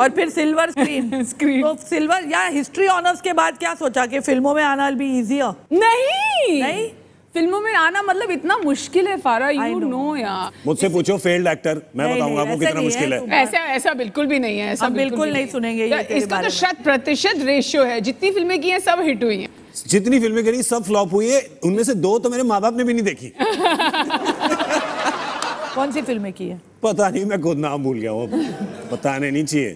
और फिर silver screen screen तो सिल्वर या हिस्ट्री ऑनर्स के बाद क्या सोचा कि फिल्मों में आना बी इजियर नहीं नहीं फिल्मों में आना मतलब इतना मुश्किल है फारा यू नो यार मुझसे पूछो फेल्ड एक्टर मैं बताऊंगा आपको कितना मुश्किल है ऐसा ऐसा बिल्कुल भी नहीं है ऐसा बिल्कुल नहीं सुनेंगे तो इसका तो शत प्रतिशत रेशियो है जितनी फिल्में की हैं सब हिट हुई हैं जितनी फिल्में करी सब फ्लॉप हुई है उनमें से दो तो मेरे माँ बाप ने भी नहीं देखी कौन सी फिल्में की है पता नहीं मैं खुद नाम भूल गया हूँ बताने नहीं चाहिए